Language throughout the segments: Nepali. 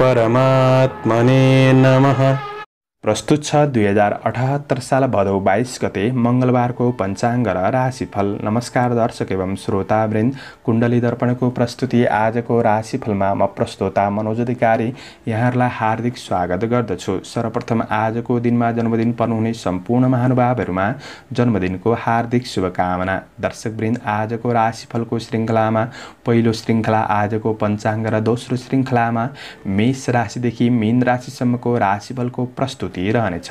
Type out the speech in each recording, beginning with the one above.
परमात्मने नमः प्रस्तुत छ दुई हजार अठहत्तर साल भदौ बाइस गते मङ्गलबारको पञ्चाङ्ग र राशिफल नमस्कार दर्शक एवं श्रोतावृन्द कुण्डली दर्पणको प्रस्तुति आजको राशिफलमा म प्रस्तोता मनोज अधिकारी यहाँहरूलाई हार्दिक स्वागत गर्दछु सर्वप्रथम आजको दिनमा जन्मदिन पर्नुहुने सम्पूर्ण महानुभावहरूमा जन्मदिनको हार्दिक शुभकामना दर्शकवृन्द आजको राशिफलको श्रृङ्खलामा पहिलो श्रृङ्खला आजको पञ्चाङ्ग र दोस्रो श्रृङ्खलामा मेष राशिदेखि मीन राशिसम्मको राशिफलको प्रस्तुति लिइरहनेछ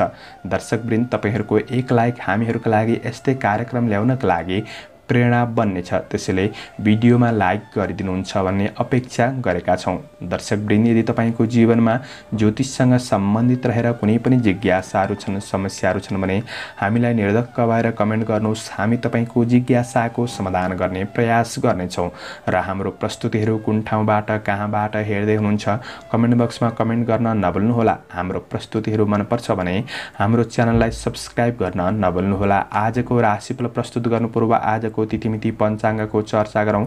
दर्शकवृन्द तपाईँहरूको एक लाइक हामीहरूको लागि यस्तै कार्यक्रम ल्याउनका लागि प्रेरणा बन्नेछ त्यसैले भिडियोमा लाइक गरिदिनुहुन्छ भन्ने अपेक्षा गरेका छौँ दर्शकवृन्द यदि तपाईँको जीवनमा ज्योतिषसँग सम्बन्धित रहेर कुनै पनि जिज्ञासाहरू छन् समस्याहरू छन् भने हामीलाई निर्धक्क भएर कमेन्ट गर्नुहोस् हामी तपाईँको जिज्ञासाको समाधान गर्ने प्रयास गर्नेछौँ र हाम्रो प्रस्तुतिहरू कुन ठाउँबाट कहाँबाट हेर्दै हुनुहुन्छ कमेन्ट बक्समा कमेन्ट गर्न नभुल्नुहोला हाम्रो प्रस्तुतिहरू मनपर्छ भने हाम्रो च्यानललाई सब्सक्राइब गर्न नभुल्नुहोला आजको राशिफल प्रस्तुत गर्नु पूर्व आजको आजको तिथिमिति पञ्चाङ्गको चर्चा गरौँ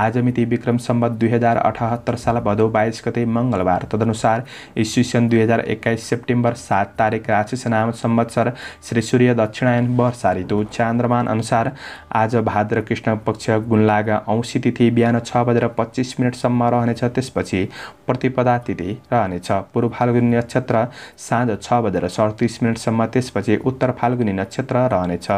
आज मिति विक्रम सम्बत दुई हजार अठहत्तर साल भदौ बाइस गते मङ्गलबार तदनुसार इस्वी सन् दुई हजार एक्काइस सेप्टेम्बर सात तारिक राक्षस नाम श्री सूर्य दक्षिणायन वर्षा ऋतु चान्द्रमान अनुसार आज भाद्र कृष्ण पक्ष गुणलागा औँसी तिथि बिहान छ बजेर पच्चिस मिनटसम्म रहनेछ त्यसपछि प्रतिपदा तिथि रहनेछ पूर्व फाल्गुनी नक्षत्र साँझ छ बजेर सडतिस मिनटसम्म त्यसपछि उत्तर फाल्गुनी नक्षत्र रहनेछ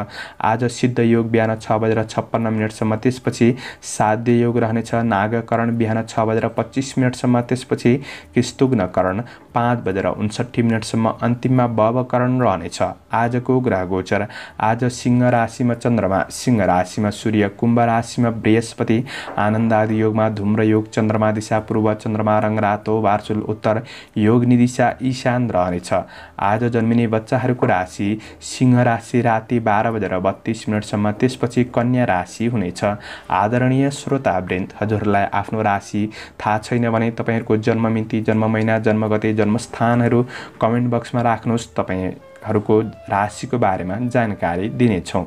आज सिद्ध योग बिहान छ बजेर छप्पन्न मिनटसम्म त्यसपछि साध्य योग रहनेछ नागकरण बिहान छ बजेर पच्चिस मिनटसम्म त्यसपछि किस्तुग्नकरण पाँच बजेर उन्सठी मिनटसम्म अन्तिममा बवकरण रहनेछ आजको ग्रह गोचर आज सिंह राशिमा चन्द्रमा सिंह राशिमा सूर्य कुम्भ राशिमा बृहस्पति आनन्दादि योगमा धुम्र योग चन्द्रमा दिशा पूर्व चन्द्रमा रङ रातो वार्चुल उत्तर योग दिशा ईशान रहनेछ आज जन्मिने बच्चाहरूको राशि सिंह राशि राति बाह्र बजेर बत्तिस मिनटसम्म त्यसपछि कन्या राशि हुनेछ आदरणीय श्रोतावृन्द हजुरहरूलाई आफ्नो राशि थाहा छैन भने तपाईँहरूको जन्म मिति जन्म महिना जन्म गते जन्मस्थानहरू कमेन्ट बक्समा राख्नुहोस् तपाईँहरूको राशिको बारेमा जानकारी दिनेछौँ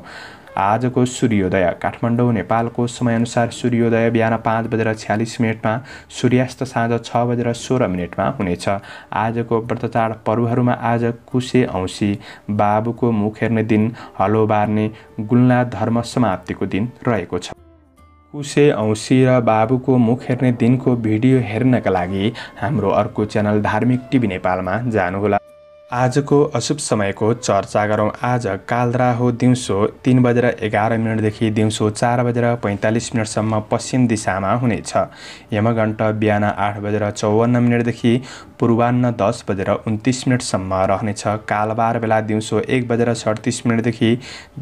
आजको सूर्योदय काठमाडौँ नेपालको समयअनुसार सूर्योदय बिहान पाँच बजेर छ्यालिस मिनटमा सूर्यास्त साँझ छ बजेर सोह्र मिनटमा हुनेछ आजको व्रत पर्वहरूमा आज कुसे औँसी बाबुको मुख हेर्ने दिन हलो बार्ने गुल्ला धर्म समाप्तिको दिन रहेको छ कुसे औँसी र बाबुको मुख हेर्ने दिनको भिडियो हेर्नका लागि हाम्रो अर्को च्यानल धार्मिक टिभी नेपालमा जानुहोला आजको अशुभ समयको चर्चा गरौँ आज हो दिउँसो तिन बजेर एघार मिनटदेखि दिउँसो चार बजेर पैँतालिस मिनटसम्म पश्चिम दिशामा हुनेछ यमघण्ट बिहान आठ बजेर चौवन्न मिनटदेखि पूर्वान्न दस बजेर उन्तिस मिनटसम्म रहनेछ कालबार बेला दिउँसो एक बजेर सडतिस मिनटदेखि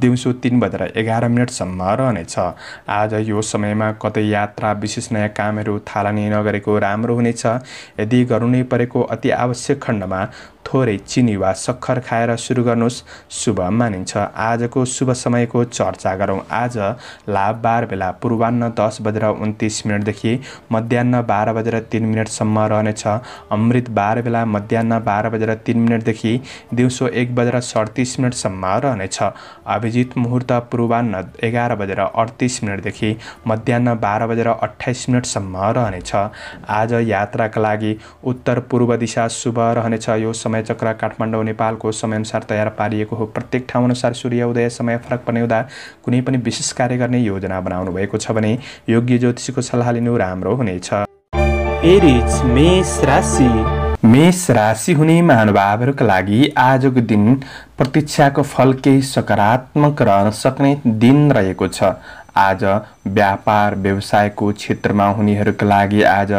दिउँसो तिन बजेर एघार मिनटसम्म रहनेछ आज यो समयमा कतै यात्रा विशेष नयाँ कामहरू थालनी नगरेको राम्रो हुनेछ यदि गर्नु नै परेको अति आवश्यक खण्डमा थोरै चिनी वा सक्खर खाएर सुरु गर्नुहोस् शुभ मानिन्छ आजको शुभ समयको चर्चा गरौँ आज लाभ बार बेला पूर्वान्न दस बजेर उन्तिस मिनटदेखि मध्याह बाह्र बजेर तिन मिनटसम्म रहनेछ अमृत बाह्र बेला मध्याह बाह्र बजेर तिन मिनटदेखि दिउँसो एक बजेर सडतिस मिनटसम्म रहनेछ अभिजित मुहुर्त पूर्वान्न एघार बजेर अडतिस मिनटदेखि मध्याह बाह्र बजेर अठाइस मिनटसम्म रहनेछ आज यात्राका लागि उत्तर पूर्व दिशा शुभ रहनेछ यो समयचक्र काठमाडौँ नेपालको समयअनुसार तयार पारिएको हो प्रत्येक ठाउँ ठाउँअनुसार उदय समय फरक पर्ने हुँदा कुनै पनि विशेष कार्य गर्ने योजना बनाउनु भएको छ भने योग्य ज्योतिषीको सल्लाह लिनु राम्रो हुनेछ मेष राशि मेष राशि हुने महानुभावहरूका लागि आजको दिन प्रतीक्षाको फल केही सकारात्मक रहन सक्ने दिन रहेको छ आज व्यापार व्यवसायको क्षेत्रमा हुनेहरूका लागि आज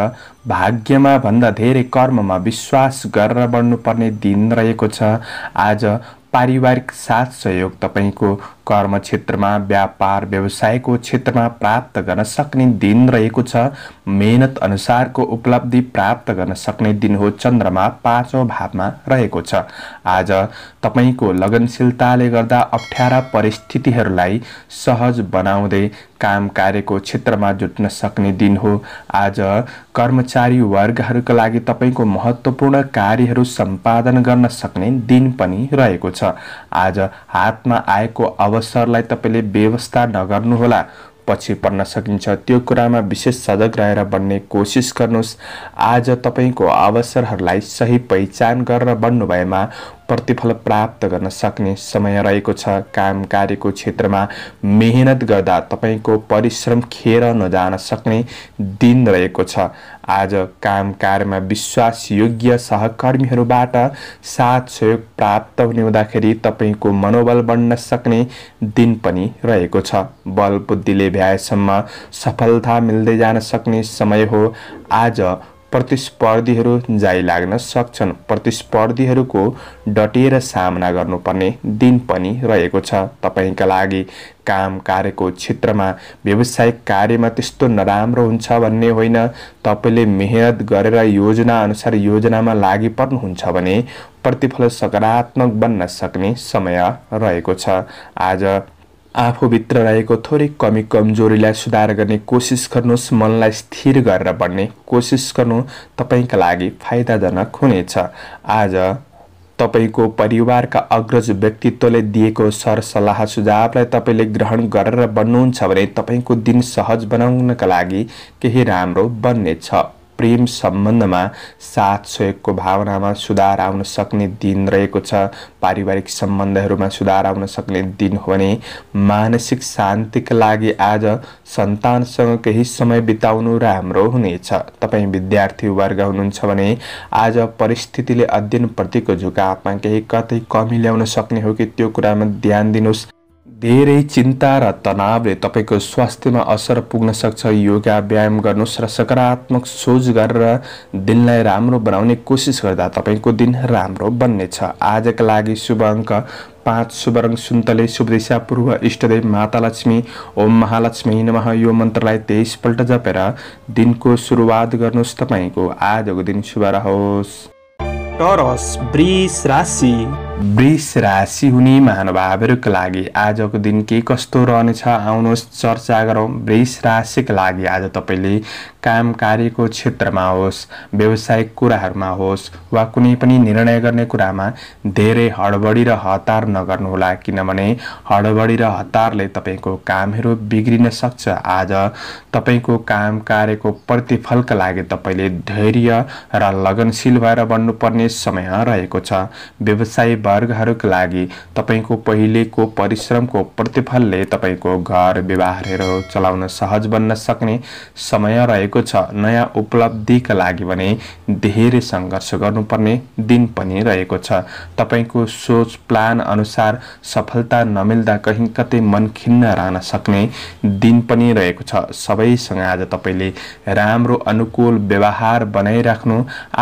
भाग्यमा भन्दा धेरै कर्ममा विश्वास गरेर बढ्नुपर्ने दिन रहेको छ आज पारिवारिक साथ सहयोग तपाईँको कर्म क्षेत्रमा व्यापार व्यवसायको क्षेत्रमा प्राप्त गर्न सक्ने दिन रहेको छ मेहनत अनुसारको उपलब्धि प्राप्त गर्न सक्ने दिन हो चन्द्रमा पाँचौँ भावमा रहेको छ आज तपाईँको लगनशीलताले गर्दा अप्ठ्यारा परिस्थितिहरूलाई सहज बनाउँदै काम कार्यको क्षेत्रमा जुट्न सक्ने दिन हो आज कर्मचारी वर्गहरूका लागि तपाईँको महत्त्वपूर्ण कार्यहरू सम्पादन गर्न सक्ने दिन पनि रहेको छ आज हातमा आएको अवसरलाई तपाईँले व्यवस्था नगर्नुहोला पछि पर्न सकिन्छ त्यो कुरामा विशेष सजग रहेर बन्ने कोसिस गर्नुहोस् आज तपाईँको अवसरहरूलाई सही पहिचान गरेर बन्नुभएमा प्रतिफल प्राप्त गर्न सक्ने समय रहेको छ काम कार्यको क्षेत्रमा मेहनत गर्दा तपाईँको परिश्रम खेर नजान सक्ने दिन रहेको छ आज काम कार्यमा विश्वासयोग्य सहकर्मीहरूबाट साथ सहयोग प्राप्त हुने हुँदाखेरि तपाईँको मनोबल बढ्न सक्ने दिन पनि रहेको छ बल बुद्धिले भ्याएसम्म सफलता मिल्दै जान सक्ने समय हो आज प्रतिस्पर्धीहरू जाइ लाग्न सक्छन् प्रतिस्पर्धीहरूको डटिएर सामना गर्नुपर्ने दिन पनि रहेको छ तपाईँका लागि काम कार्यको क्षेत्रमा व्यवसायिक कार्यमा त्यस्तो नराम्रो हुन्छ भन्ने होइन तपाईँले मेहनत गरेर योजना अनुसार योजनामा लागि पर्नुहुन्छ भने प्रतिफल सकारात्मक बन्न सक्ने समय रहेको छ आज आफूभित्र रहेको थोरै कमी कमजोरीलाई सुधार गर्ने कोसिस गर्नुहोस् मनलाई स्थिर गरेर बन्ने कोसिस गर्नु तपाईँका लागि फाइदाजनक हुनेछ आज तपाईँको परिवारका अग्रज व्यक्तित्वले दिएको सरसल्लाह सुझावलाई तपाईँले ग्रहण गरेर बन्नुहुन्छ भने तपाईँको दिन सहज बनाउनका लागि केही राम्रो बन्नेछ प्रेम सम्बन्धमा साथ सहयोगको भावनामा सुधार आउन सक्ने दिन रहेको छ पारिवारिक सम्बन्धहरूमा सुधार आउन सक्ने दिन हो भने मानसिक शान्तिका लागि आज सन्तानसँग केही समय बिताउनु राम्रो हुनेछ तपाईँ विद्यार्थी वर्ग हुनुहुन्छ भने आज परिस्थितिले अध्ययनप्रतिको झुकावमा केही कतै कमी ल्याउन सक्ने हो कि त्यो कुरामा ध्यान दिनुहोस् धेरै चिन्ता र तनावले तपाईँको स्वास्थ्यमा असर पुग्न सक्छ योगा व्यायाम गर्नुहोस् र सकारात्मक सोच गरेर दिनलाई राम्रो बनाउने कोसिस गर्दा तपाईँको दिन राम्रो बन्नेछ आजका लागि शुभ अङ्क पाँच शुभ रङ सुन्तले शुभ दिशा पूर्व इष्टदेव माता लक्ष्मी ओम महालक्ष्मी नमः यो मन्त्रलाई तेइसपल्ट जपेर दिनको सुरुवात गर्नुहोस् तपाईँको आजको दिन शुभ रहोस् राशि वृष राशि हुने महानुभावहरूको लागि आजको दिन के कस्तो रहनेछ आउनुहोस् चर्चा गरौँ वृष राशिका लागि आज तपाईँले काम कार्यको क्षेत्रमा होस् व्यवसायिक कुराहरूमा होस् वा कुनै पनि निर्णय गर्ने कुरामा धेरै हडबडी र हतार नगर्नुहोला किनभने हडबडी र हतारले तपाईँको कामहरू बिग्रिन सक्छ आज तपाईँको काम कार्यको प्रतिफलका लागि तपाईँले धैर्य र लगनशील भएर बन्नुपर्ने समय रहेको छ व्यवसाय वर्गहरूका लागि तपाईँको पहिलेको परिश्रमको प्रतिफलले तपाईँको घर व्यवहारहरू चलाउन सहज बन्न सक्ने समय रहेको छ नयाँ उपलब्धिका लागि भने धेरै सङ्घर्ष गर्नुपर्ने दिन पनि रहेको छ तपाईँको सोच प्लान अनुसार सफलता नमिल्दा कहीँ कतै मन खिन्न रहन सक्ने दिन पनि रहेको छ सबैसँग आज तपाईँले राम्रो अनुकूल व्यवहार बनाइराख्नु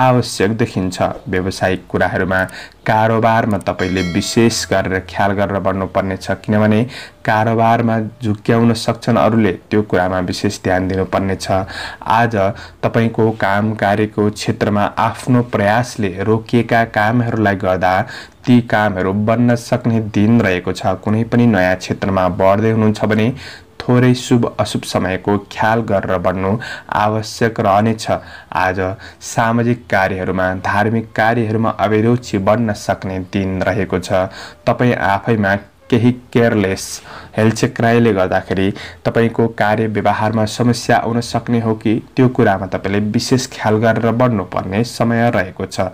आवश्यक देखिन्छ व्यवसायिक कुराहरूमा कारोबारमा तपाईँले विशेष गरेर ख्याल गरेर बढ्नुपर्नेछ किनभने कारोबारमा झुक्क्याउन सक्छन् अरूले त्यो कुरामा विशेष ध्यान दिनुपर्नेछ आज तपाईँको काम कार्यको क्षेत्रमा आफ्नो प्रयासले रोकिएका कामहरूलाई गर्दा ती कामहरू बन्न सक्ने दिन रहेको छ कुनै पनि नयाँ क्षेत्रमा बढ्दै हुनुहुन्छ भने थोरै शुभ अशुभ समयको ख्याल गरेर बढ्नु आवश्यक रहनेछ आज सामाजिक कार्यहरूमा धार्मिक कार्यहरूमा अभिरुचि बन्न सक्ने दिन रहेको छ तपाईँ आफैमा केही केयरलेस हेलचेक्राइले गर्दाखेरि तपाईँको कार्य व्यवहारमा समस्या आउन सक्ने हो कि त्यो कुरामा तपाईँले विशेष ख्याल गरेर बढ्नुपर्ने समय रहेको छ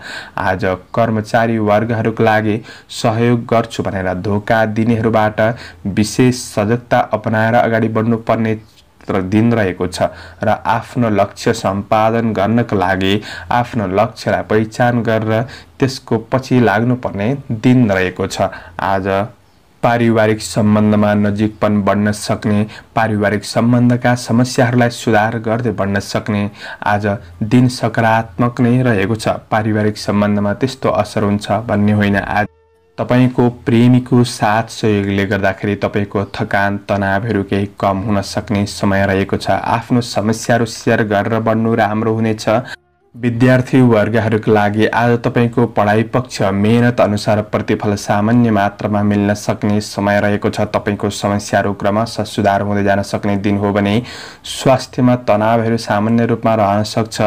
आज कर्मचारी वर्गहरूको लागि सहयोग गर्छु भनेर धोका दिनेहरूबाट विशेष सजगता अपनाएर अगाडि बढ्नुपर्ने दिन रहेको छ र आफ्नो लक्ष्य सम्पादन गर्नको लागि आफ्नो लक्ष्यलाई पहिचान गरेर त्यसको पछि लाग्नुपर्ने दिन रहेको छ आज पारिवारिक सम्बन्धमा नजिकपन बढ्न सक्ने पारिवारिक सम्बन्धका समस्याहरूलाई सुधार गर्दै बढ्न सक्ने आज दिन सकारात्मक नै रहेको छ पारिवारिक सम्बन्धमा त्यस्तो असर हुन्छ भन्ने होइन आज तपाईँको प्रेमीको साथ सहयोगले गर्दाखेरि तपाईँको थकान तनावहरू केही कम हुन सक्ने समय रहेको छ आफ्नो समस्याहरू सेयर गरेर बढ्नु राम्रो हुनेछ विद्यार्थी वर्गहरूको लागि आज तपाईँको पढाइ पक्ष मेहनत अनुसार प्रतिफल सामान्य मात्रामा मिल्न सक्ने समय रहेको छ तपाईँको समस्याहरू क्रमशः सुधार हुँदै जान सक्ने दिन हो भने स्वास्थ्यमा तनावहरू सामान्य रूपमा रहन सक्छ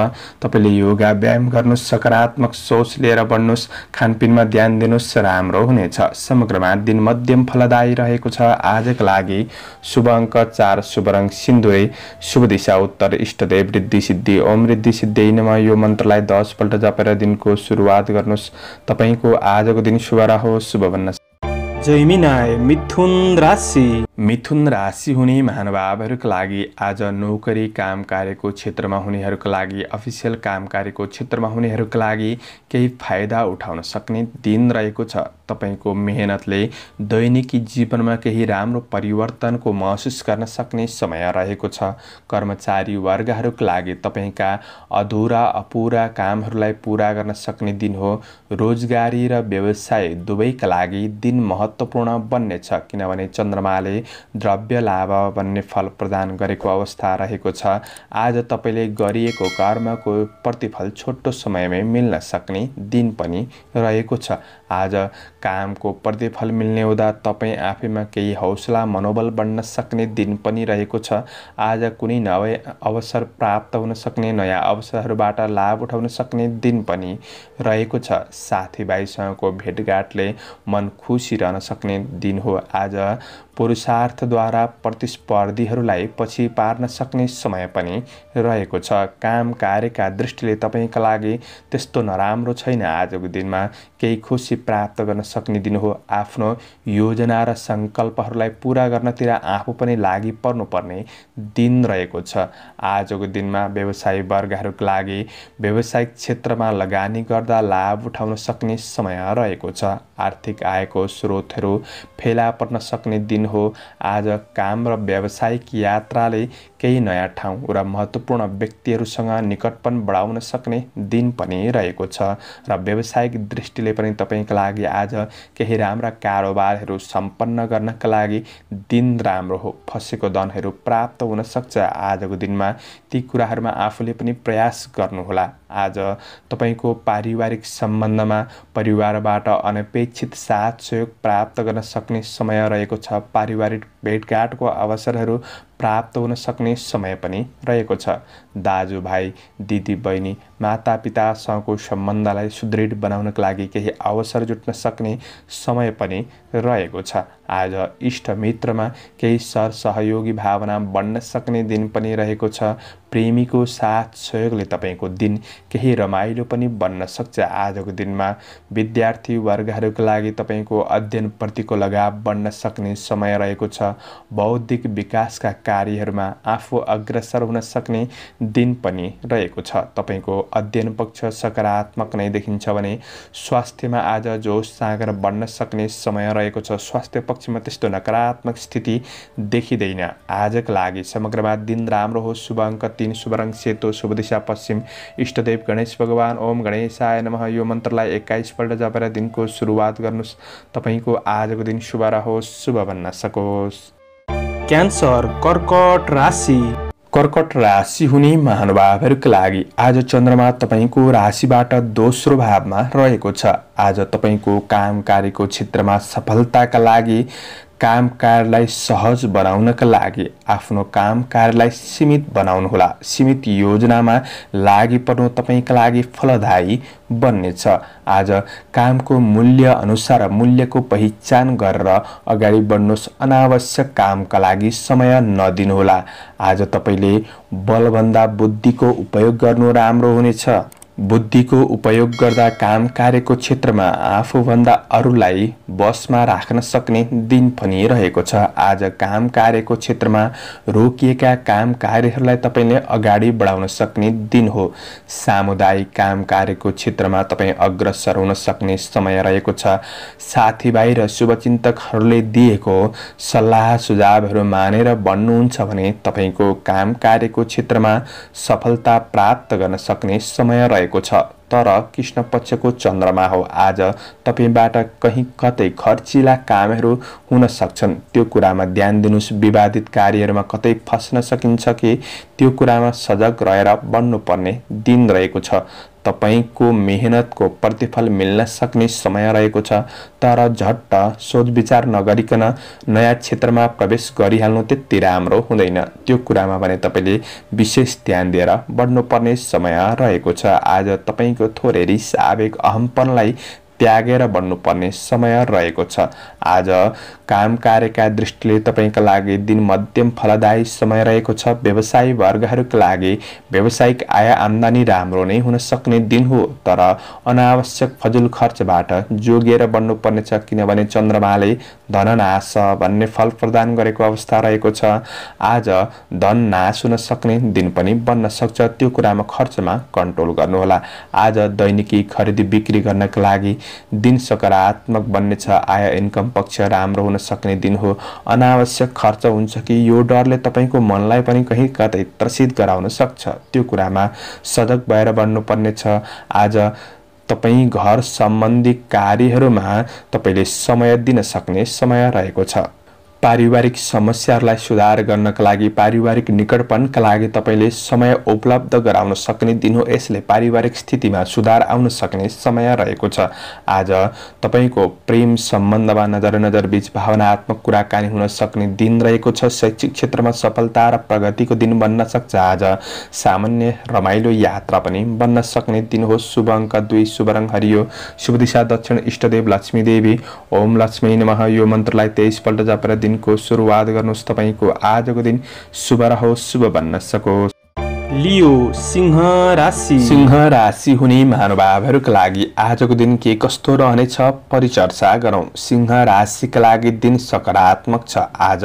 तपाईँले योगा व्यायाम गर्नु सकारात्मक सोच लिएर बढ्नुहोस् खानपिनमा ध्यान दिनुहोस् राम्रो हुनेछ समग्रमा दिन मध्यम फलदायी रहेको छ आजको लागि शुभ अङ्क चार शुभ रङ सिन्धुरे शुभ दिशा उत्तर इष्टदेव वृद्धि सिद्धि ओम वृद्धि सिद्धि नमा यो मन्त्रलाई दसपल्ट जपेर दिनको सुरुवात गर्नुहोस् तपाईँको आजको दिन शुभ रहोस् शुभ भन्न मिथुन राशि मिथुन राशि हुने महानुभावहरूका लागि आज नोकरी काम कार्यको क्षेत्रमा हुनेहरूका लागि अफिसियल काम कार्यको क्षेत्रमा हुनेहरूका लागि केही फाइदा उठाउन सक्ने दिन रहेको छ तपाईँको मेहनतले दैनिकी जीवनमा केही राम्रो परिवर्तनको महसुस गर्न सक्ने समय रहेको छ कर्मचारी वर्गहरूको लागि तपाईँका अधुरा अपुरा कामहरूलाई पुरा गर्न सक्ने दिन हो रोजगारी र व्यवसाय दुवैका लागि दिन महत्त्वपूर्ण बन्नेछ किनभने चन्द्रमाले द्रव्य लाभ भन्ने फल प्रदान गरेको अवस्था रहेको छ आज तपाईँले गरिएको कर्मको प्रतिफल छोटो समयमै मिल्न सक्ने दिन पनि रहेको छ आज कामको प्रतिफल मिल्ने हुँदा तपाईँ आफैमा केही हौसला मनोबल बन्न सक्ने दिन पनि रहेको छ आज कुनै नवै अवसर प्राप्त हुन सक्ने नयाँ अवसरहरूबाट लाभ उठाउन सक्ने दिन पनि रहेको छ साथीभाइसँगको भेटघाटले मन खुसी रहन सक्ने दिन हो आज पुरुषार्थद्वारा प्रतिस्पर्धीहरूलाई पछि पार्न सक्ने समय पनि रहेको छ काम कार्यका दृष्टिले तपाईँका लागि त्यस्तो नराम्रो छैन आजको दिनमा केही खुसी प्राप्त गर्न सक्ने दिन हो आफ्नो योजना र सङ्कल्पहरूलाई पुरा गर्नतिर आफू पनि लागि पर्नुपर्ने दिन रहेको छ आजको दिनमा व्यवसाय वर्गहरूको लागि व्यावसायिक क्षेत्रमा लगानी गर्दा लाभ उठाउन सक्ने समय रहेको छ आर्थिक आयको स्रोतहरू फेला पर्न सक्ने दिन हो आज काम र व्यावसायिक यात्राले केही नयाँ ठाउँ र महत्त्वपूर्ण व्यक्तिहरूसँग निकटपन बढाउन सक्ने दिन पनि रहेको छ र व्यावसायिक दृष्टिले पनि तपाईँका लागि आज केही राम्रा कारोबारहरू सम्पन्न गर्नका लागि दिन राम्रो हो फसेको धनहरू प्राप्त हुनसक्छ आजको दिनमा ती कुराहरूमा आफूले पनि प्रयास गर्नुहोला आज तपाईँको पारिवारिक सम्बन्धमा परिवारबाट अनपेक्षित साथ सहयोग प्राप्त गर्न सक्ने समय रहेको छ पारिवारिक भेटघाटको अवसरहरू प्राप्त हुन सक्ने समय पनि रहेको छ दाजुभाइ दिदीबहिनी मातापितासँगको सम्बन्धलाई सुदृढ बनाउनको लागि केही अवसर जुट्न सक्ने समय पनि रहेको छ आज इष्टमित्रमा केही सर सहयोगी भावना बन्न सक्ने दिन पनि रहेको छ प्रेमीको साथ सहयोगले तपाईँको दिन केही रमाइलो पनि बन्न सक्छ आजको दिनमा विद्यार्थी वर्गहरूको लागि तपाईँको अध्ययनप्रतिको लगाव बढ्न सक्ने समय रहेको छ बौद्धिक विकासका कार्यहरूमा आफू अग्रसर हुन सक्ने दिन पनि रहेको छ तपाईँको अध्ययन पक्ष सकारात्मक नै देखिन्छ भने स्वास्थ्यमा आज जोस सागर बढ्न सक्ने समय रहेको छ स्वास्थ्य पक्षमा त्यस्तो नकारात्मक स्थिति देखिँदैन आजको लागि समग्रमा दिन राम्रो होस् शुभ अङ्क तिन शुभ रङ सेतो शुभ दिशा पश्चिम इष्टदेव गणेश भगवान् ओम गणेशाय नमः यो मन्त्रलाई एक्काइसपल्ट जपेर दिनको सुरुवात गर्नुहोस् तपाईँको आजको दिन शुभ रहोस् शुभ भन्न सकोस् क्यान्सर कर्कट राशि कर्कट राशि हुने महानुभावहरूका लागि आज चन्द्रमा तपाईँको राशिबाट दोस्रो भावमा रहेको छ आज तपाईँको काम कार्यको क्षेत्रमा सफलताका लागि कामकारलाई सहज बनाउनका लागि आफ्नो काम कार्यलाई सीमित बनाउनुहोला सीमित योजनामा लागि पर्नु तपाईँका लागि फलदायी बन्नेछ आज कामको मूल्य अनुसार मूल्यको पहिचान गरेर अगाडि बढ्नुहोस् अनावश्यक कामका लागि समय नदिनुहोला आज तपाईँले बलभन्दा बुद्धिको उपयोग गर्नु राम्रो हुनेछ बुद्धिको उपयोग गर्दा काम कार्यको क्षेत्रमा आफूभन्दा अरूलाई बसमा राख्न सक्ने दिन पनि रहेको छ आज काम कार्यको क्षेत्रमा रोकिएका काम कार्यहरूलाई तपाईँले अगाडि बढाउन सक्ने दिन हो सामुदायिक काम कार्यको क्षेत्रमा तपाईँ अग्रसर हुन सक्ने समय रहेको छ साथीभाइ र शुभचिन्तकहरूले दिएको सल्लाह सुझावहरू मानेर बन्नुहुन्छ भने तपाईँको काम कार्यको क्षेत्रमा सफलता प्राप्त गर्न सक्ने समय रहेको रहेको छ तर कृष्ण पक्षको चन्द्रमा हो आज तपाईँबाट कहीँ कतै खर्चिला कामहरू हुन सक्छन् त्यो कुरामा ध्यान दिनुहोस् विवादित कार्यहरूमा कतै फस्न सकिन्छ कि त्यो कुरामा सजग रहेर बन्नुपर्ने दिन रहेको छ तपाईँको मेहनतको प्रतिफल मिल्न सक्ने समय रहेको छ तर झट्ट सोचविचार नगरिकन नयाँ क्षेत्रमा प्रवेश गरिहाल्नु त्यति राम्रो हुँदैन त्यो कुरामा भने तपाईँले विशेष ध्यान दिएर बढ्नुपर्ने समय रहेको छ आज तपाईँको थोरै रिस आवेग अहम्पनलाई त्यागेर बढ्नुपर्ने समय रहेको छ आज काम कार्यका दृष्टिले तपाईँका लागि दिन मध्यम फलदायी समय रहेको छ व्यवसायी वर्गहरूका लागि व्यावसायिक आय आम्दानी राम्रो नै हुन सक्ने दिन हो तर अनावश्यक फजुल खर्चबाट जोगिएर बन्नुपर्नेछ किनभने चन्द्रमाले धननाश भन्ने फल प्रदान गरेको अवस्था रहेको छ आज धन नाश हुन सक्ने दिन पनि बन्न सक्छ त्यो कुरामा खर्चमा कन्ट्रोल गर्नुहोला आज दैनिकी खरिदी बिक्री गर्नका लागि दिन सकारात्मक बन्नेछ आय इन्कम पक्ष राम्रो हुन सक्ने दिन हो अनावश्यक खर्च हुन्छ कि यो डरले तपाईँको मनलाई पनि कहीँ कतै त्रसित गराउन सक्छ त्यो कुरामा सजग भएर बन्नुपर्ने छ आज तपाईँ घर सम्बन्धी कार्यहरूमा तपाईँले समय दिन सक्ने समय रहेको छ पारिवारिक समस्याहरूलाई सुधार गर्नका लागि पारिवारिक निकटपनका लागि तपाईँले समय उपलब्ध गराउन सक्ने दिन हो यसले पारिवारिक स्थितिमा सुधार आउन सक्ने समय रहेको छ आज तपाईँको प्रेम सम्बन्धमा नजर नजर बीच भावनात्मक कुराकानी हुन सक्ने दिन रहेको छ शैक्षिक क्षेत्रमा सफलता र प्रगतिको दिन बन्न सक्छ आज सामान्य रमाइलो यात्रा पनि बन्न सक्ने दिन हो शुभ अङ्क दुई शुभ रङ हरियो शुभ दिशा दक्षिण इष्टदेव लक्ष्मीदेवी ओम लक्ष्मी नमः यो मन्त्रलाई तेइसपल्ट जपेर दिन दिनको सुरुवात गर्नुहोस् तपाईँको आजको दिन शुभ रहोस् शुभ बन्न सकोस् लियो सिंह राशि सिंह राशि हुने महानुभावहरूका लागि आजको दिन के कस्तो रहनेछ परिचर्चा गरौँ सिंह राशिका लागि दिन सकारात्मक छ आज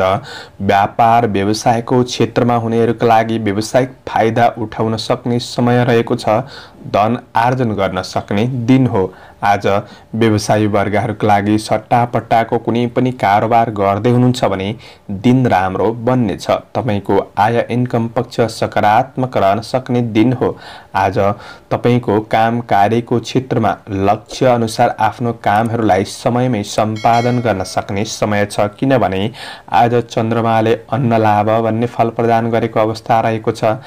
व्यापार व्यवसायको क्षेत्रमा हुनेहरूका लागि व्यावसायिक फाइदा उठाउन सक्ने समय रहेको छ धन आर्जन गर्न सक्ने दिन हो आज व्यवसायी वर्गहरूको लागि सट्टापट्टाको कुनै पनि कारोबार गर्दै हुनुहुन्छ भने दिन राम्रो बन्नेछ तपाईँको आय इन्कम पक्ष सकारात्मक रहन सक्ने दिन हो आज तपाईँको काम कार्यको क्षेत्रमा लक्ष्य अनुसार आफ्नो कामहरूलाई समयमै सम्पादन गर्न सक्ने समय छ किनभने आज चन्द्रमाले अन्न लाभ भन्ने फल प्रदान गरेको अवस्था रहेको छ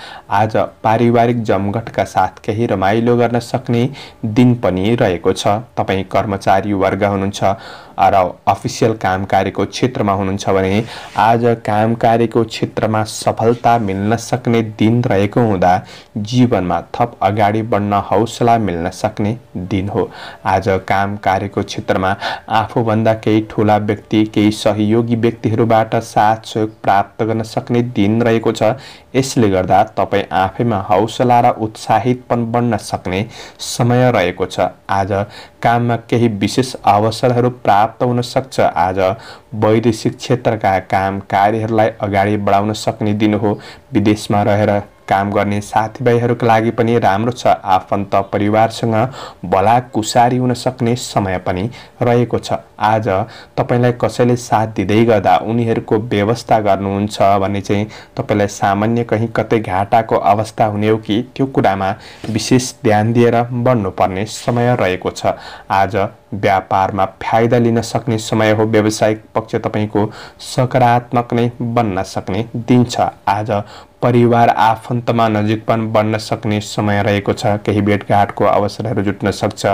आज पारिवारिक जमघटका साथ केही रमा रमाइलो गर्न सक्ने दिन पनि रहेको छ तपाईँ कर्मचारी वर्ग हुनुहुन्छ र अफिसियल काम कार्यको क्षेत्रमा हुनुहुन्छ भने आज काम कार्यको क्षेत्रमा सफलता मिल्न सक्ने दिन रहेको हुँदा जीवनमा थप अगाडि बढ्न हौसला मिल्न सक्ने दिन हो आज काम कार्यको क्षेत्रमा आफूभन्दा केही ठुला व्यक्ति केही सहयोगी व्यक्तिहरूबाट साथ सहयोग प्राप्त गर्न सक्ने दिन रहेको छ यसले गर्दा तपाईँ आफैमा हौसला र उत्साहित पनि बन्न सक्ने समय रहेको छ आज काममा केही विशेष अवसरहरू प्राप्त प्राप्त हुन सक्छ आज वैदेशिक क्षेत्रका काम कार्यहरूलाई अगाडि बढाउन सक्ने दिन हो विदेशमा रहेर काम गर्ने साथीभाइहरूका लागि पनि राम्रो छ आफन्त परिवारसँग भलाकुसारी हुन सक्ने समय पनि रहेको छ आज तपाईँलाई कसैले साथ दिँदै गर्दा उनीहरूको व्यवस्था गर्नुहुन्छ भने चाहिँ तपाईँलाई सामान्य कहीँ कतै घाटाको अवस्था हुने हो कि त्यो कुरामा विशेष ध्यान दिएर बढ्नुपर्ने समय रहेको छ आज व्यापारमा फाइदा लिन सक्ने समय हो व्यावसायिक पक्ष तपाईँको सकारात्मक नै बन्न सक्ने दिन छ आज परिवार आफन्तमा नजिकपन बन्न सक्ने समय रहेको छ केही भेटघाटको अवसरहरू जुट्न सक्छ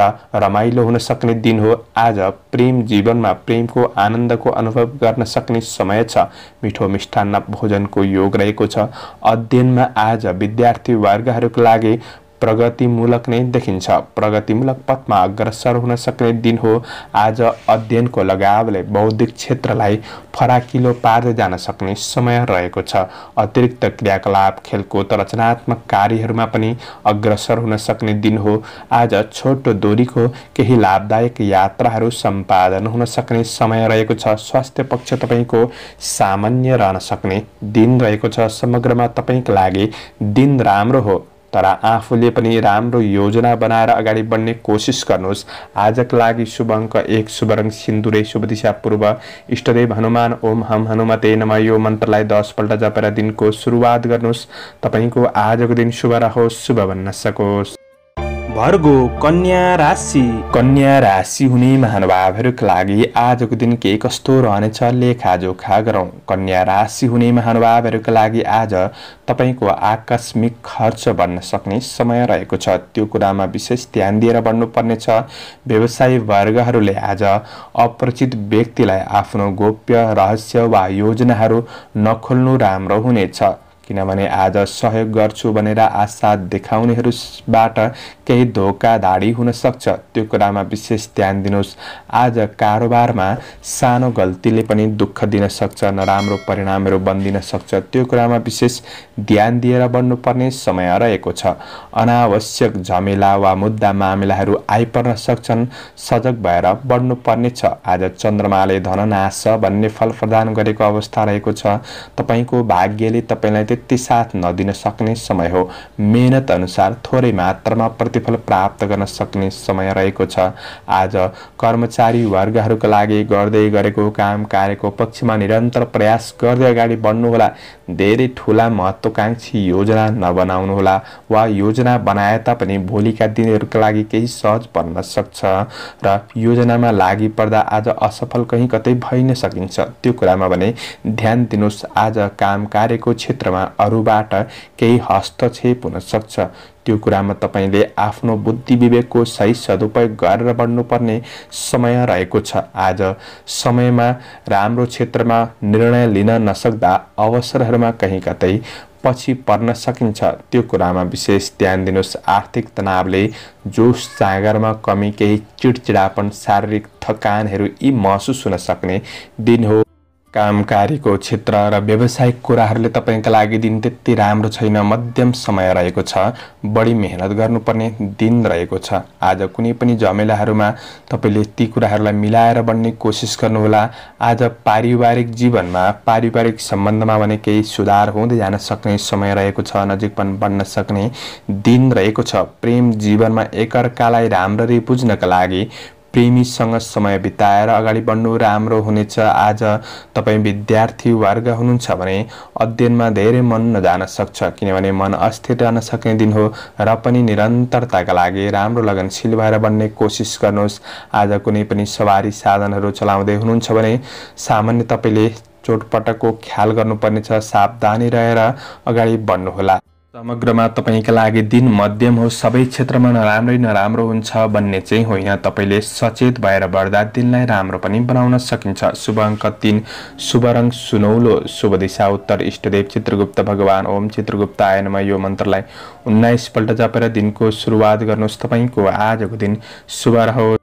र रमाइलो हुन सक्ने दिन हो आज प्रेम जीवनमा प्रेमको आनन्दको अनुभव गर्न सक्ने समय छ मिठो मिष्ठान्न भोजनको योग रहेको छ अध्ययनमा आज विद्यार्थी वर्गहरूको लागि प्रगतिमूलक नै देखिन्छ प्रगतिमूलक पथमा अग्रसर हुन सक्ने दिन हो आज अध्ययनको लगावले बौद्धिक क्षेत्रलाई फराकिलो पार्दै जान सक्ने समय रहेको छ अतिरिक्त क्रियाकलाप खेलकुद रचनात्मक कार्यहरूमा पनि अग्रसर हुन सक्ने दिन हो आज छोटो दूरीको केही लाभदायक यात्राहरू सम्पादन हुन सक्ने समय रहेको छ स्वास्थ्य पक्ष तपाईँको सामान्य रहन सक्ने दिन रहेको छ समग्रमा तपाईँको लागि दिन राम्रो हो तर आफूले पनि राम्रो योजना बनाएर अगाडि बढ्ने कोसिस गर्नुहोस् आजको लागि शुभ अङ्क एक शुभ रङ सिन्दुरे शुभ दिशा पूर्व इष्टदेव हनुमान ओम हम हनुमते नम यो मन्त्रलाई दसपल्ट जपेर दिनको सुरुवात गर्नुहोस् तपाईँको आजको दिन शुभ रहोस् शुभ भन्न सकोस् भर्गो कन्या राशि कन्या राशि हुने महानुभावहरूका लागि आजको दिन के कस्तो रहनेछ लेखाजोखा गरौँ कन्या राशि हुने महानुभावहरूका लागि आज तपाईँको आकस्मिक खर्च बन्न सक्ने समय रहेको छ त्यो कुरामा विशेष ध्यान दिएर बढ्नुपर्नेछ व्यवसायी वर्गहरूले आज अपरिचित व्यक्तिलाई आफ्नो गोप्य रहस्य वा योजनाहरू नखोल्नु राम्रो हुनेछ किनभने आज सहयोग गर्छु भनेर आशा देखाउनेहरूबाट केही धोकाधाडी हुनसक्छ त्यो कुरामा विशेष ध्यान दिनुहोस् आज कारोबारमा सानो गल्तीले पनि दुःख दिन सक्छ नराम्रो परिणामहरू बनिदिन सक्छ त्यो कुरामा विशेष ध्यान दिएर बन्नुपर्ने समय रहेको छ अनावश्यक झमेला वा मुद्दा मामिलाहरू आइपर्न सक्छन् सजग भएर बढ्नुपर्ने छ आज चन्द्रमाले धननाश भन्ने फल प्रदान गरेको अवस्था रहेको छ तपाईँको भाग्यले तपाईँलाई व्यक्ति साथ नदिन सक्ने समय हो मेहनत अनुसार थोरै मात्रामा प्रतिफल प्राप्त गर्न सक्ने समय रहेको छ आज कर्मचारी वर्गहरूका लागि गर्दै गरेको काम कार्यको पक्षमा निरन्तर प्रयास गर्दै अगाडि बढ्नुहोला धेरै ठुला महत्वाकांक्षी योजना नबनाउनुहोला वा योजना बनाए तापनि भोलिका दिनहरूका लागि केही सहज बन्न सक्छ र योजनामा लागि पर्दा आज असफल कहीँ कतै भइ नै सकिन्छ त्यो कुरामा भने ध्यान दिनुहोस् आज काम कार्यको क्षेत्रमा अरूबाट केही हस्तक्षेप हुनसक्छ त्यो कुरामा तपाईँले आफ्नो बुद्धि विवेकको सही सदुपयोग गरेर बढ्नुपर्ने समय रहेको छ आज समयमा राम्रो क्षेत्रमा निर्णय लिन नसक्दा अवसरहरूमा कहीँ कतै पछि पर्न सकिन्छ त्यो कुरामा विशेष ध्यान दिनुहोस् आर्थिक तनावले जोस जाँगरमा कमी केही चिडचिडापन शारीरिक थकानहरू यी महसुस हुन सक्ने दिन हो कामकारीको क्षेत्र र व्यावसायिक कुराहरूले तपाईँका लागि दिन त्यति राम्रो छैन मध्यम समय रहेको छ बढी मेहनत गर्नुपर्ने दिन रहेको छ आज कुनै पनि झमेलाहरूमा तपाईँले ती कुराहरूलाई मिलाएर बन्ने कोसिस गर्नुहोला आज पारिवारिक जीवनमा पारिवारिक सम्बन्धमा भने केही सुधार हुँदै जान सक्ने समय रहेको छ नजिकपन बन्न सक्ने दिन रहेको छ प्रेम जीवनमा एकअर्कालाई राम्ररी बुझ्नका लागि प्रेमीसँग समय बिताएर अगाडि बढ्नु राम्रो हुनेछ आज तपाईँ विद्यार्थी वर्ग हुनुहुन्छ भने अध्ययनमा धेरै मन नजान सक्छ किनभने मन अस्थिर रहन सक्ने दिन हो र पनि निरन्तरताका लागि राम्रो लगनशील भएर बन्ने कोसिस गर्नुहोस् आज कुनै पनि सवारी साधनहरू चलाउँदै हुनुहुन्छ भने सामान्य तपाईँले चोटपटकको ख्याल गर्नुपर्नेछ सावधानी रहेर अगाडि बढ्नुहोला समग्रमा तपाईँका लागि दिन मध्यम हो सबै क्षेत्रमा नराम्रै नराम्रो हुन्छ भन्ने चाहिँ होइन तपाईँले सचेत भएर बढ्दा दिनलाई राम्रो पनि बनाउन सकिन्छ शुभ अङ्क तिन शुभ रङ सुनौलो शुभ दिशा उत्तर इष्टदेव चित्रगुप्त भगवान् ओम चित्रगुप्त आयनमा यो मन्त्रलाई उन्नाइसपल्ट जपेर दिनको सुरुवात गर्नुहोस् तपाईँको आजको दिन शुभ रहोस्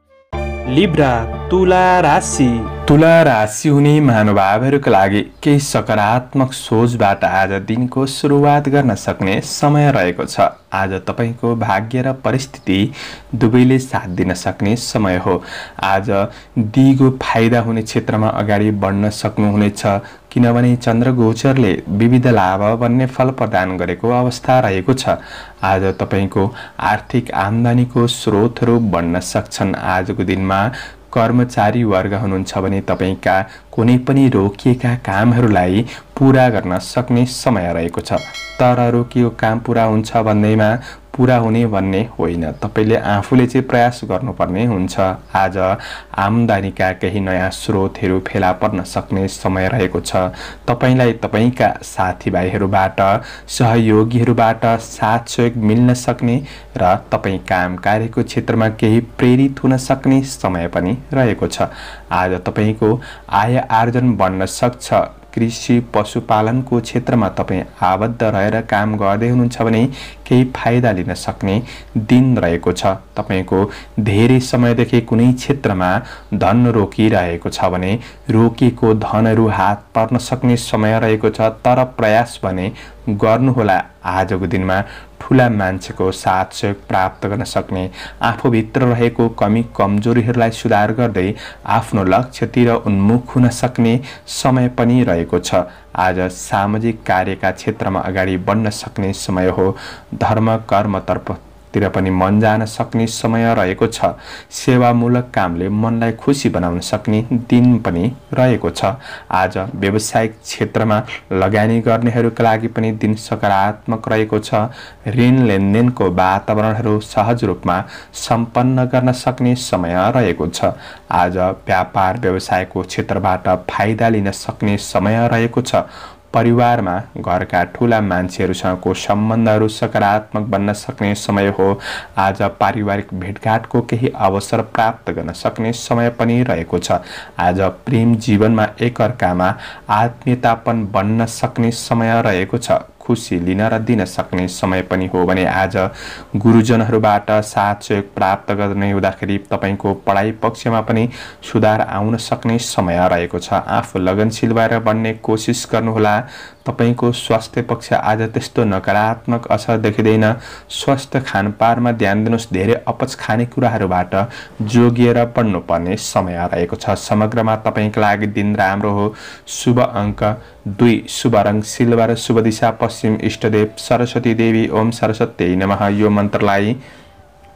लिब्रा तुला राशि तुला राशि हुने महानुभावहरूका लागि केही सकारात्मक सोचबाट आज दिनको सुरुवात गर्न सक्ने समय रहेको छ आज तपाईँको भाग्य र परिस्थिति दुवैले साथ दिन सक्ने समय हो आज दिगो फाइदा हुने क्षेत्रमा अगाडि बढ्न सक्नुहुनेछ किनभने चन्द्र गोचरले विविध लाभ भन्ने फल प्रदान गरेको अवस्था रहेको छ आज तपाईँको आर्थिक आम्दानीको स्रोतहरू बन्न सक्छन् आजको दिनमा कर्मचारी वर्ग हुनुहुन्छ भने तपाईँका कुनै पनि रोकिएका कामहरूलाई पुरा गर्न सक्ने समय रहेको छ तर रोकिएको काम पुरा हुन्छ भन्दैमा पुरा हुने भन्ने होइन तपाईँले आफूले चाहिँ प्रयास गर्नुपर्ने हुन्छ आज आमदानीका केही नयाँ स्रोतहरू फेला पर्न सक्ने समय रहेको छ तपाईँलाई तपाईँका साथीभाइहरूबाट सहयोगीहरूबाट साथ सहयोग मिल्न सक्ने र तपाईँ काम कार्यको क्षेत्रमा केही प्रेरित हुन सक्ने समय पनि रहेको छ आज तपाईँको आय आर्जन बढ्न सक्छ कृषि पशुपालनको क्षेत्रमा तपाईँ आबद्ध रहेर काम गर्दै हुनुहुन्छ भने केही फाइदा लिन सक्ने दिन रहेको छ तपाईँको धेरै समयदेखि कुनै क्षेत्रमा धन रोकिरहेको छ भने रोकिएको धनहरू हात पार्न सक्ने समय रहेको छ तर प्रयास भने गर्नुहोला आजको दिनमा ठुला मान्छेको साथ सहयोग प्राप्त गर्न सक्ने आफूभित्र रहेको कमी कमजोरीहरूलाई सुधार गर्दै आफ्नो लक्ष्यतिर उन्मुख हुन सक्ने समय पनि रहेको छ आज सामाजिक कार्यका क्षेत्रमा अगाडि बढ्न सक्ने समय हो धर्म कर्मतर्फ तिर पनि मन जान सक्ने समय रहेको छ सेवामूलक कामले मनलाई खुसी बनाउन सक्ने दिन पनि रहेको छ आज व्यावसायिक क्षेत्रमा लगानी गर्नेहरूका लागि पनि दिन सकारात्मक रहेको छ ऋण लेनदेनको वातावरणहरू सहज रूपमा सम्पन्न गर्न सक्ने समय रहेको छ आज व्यापार व्यवसायको क्षेत्रबाट फाइदा लिन सक्ने समय रहेको छ परिवारमा घरका ठुला मान्छेहरूसँगको सम्बन्धहरू सकारात्मक बन्न सक्ने समय हो आज पारिवारिक भेटघाटको केही अवसर प्राप्त गर्न सक्ने समय पनि रहेको छ आज प्रेम जीवनमा एकअर्कामा आत्मीयतापन बन्न सक्ने समय रहेको छ खुसी लिन र दिन सक्ने समय पनि हो भने आज गुरुजनहरूबाट साथ सहयोग प्राप्त गर्ने हुँदाखेरि तपाईँको पढाइ पक्षमा पनि सुधार आउन सक्ने समय रहेको छ आफू लगनशील भएर बन्ने कोसिस गर्नुहोला तपाईँको स्वास्थ्य पक्ष आज त्यस्तो नकारात्मक असर देखिँदैन स्वस्थ खानपानमा ध्यान दिनुहोस् धेरै अपच खाने खानेकुराहरूबाट जोगिएर पढ्नुपर्ने समय रहेको छ समग्रमा तपाईँको लागि दिन राम्रो हो शुभ अङ्क दुई शुभ रङ सिल्भर शुभ दिशा पश्चिम इष्टदेव सरस्वती देवी ओम सरस्वती नमः यो मन्त्रलाई